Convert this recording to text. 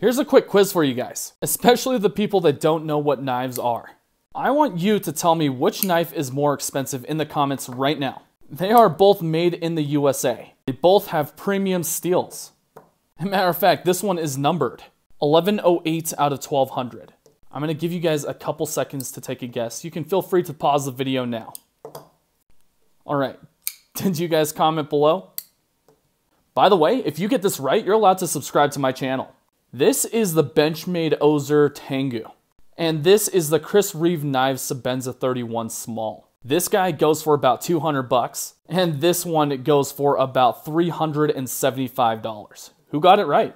Here's a quick quiz for you guys, especially the people that don't know what knives are. I want you to tell me which knife is more expensive in the comments right now. They are both made in the USA. They both have premium steels. As matter of fact, this one is numbered. 1108 out of 1200. I'm gonna give you guys a couple seconds to take a guess. You can feel free to pause the video now. All right, did you guys comment below? By the way, if you get this right, you're allowed to subscribe to my channel. This is the Benchmade Ozer Tengu. And this is the Chris Reeve Knives Sabenza 31 Small. This guy goes for about 200 bucks, and this one goes for about $375. Who got it right?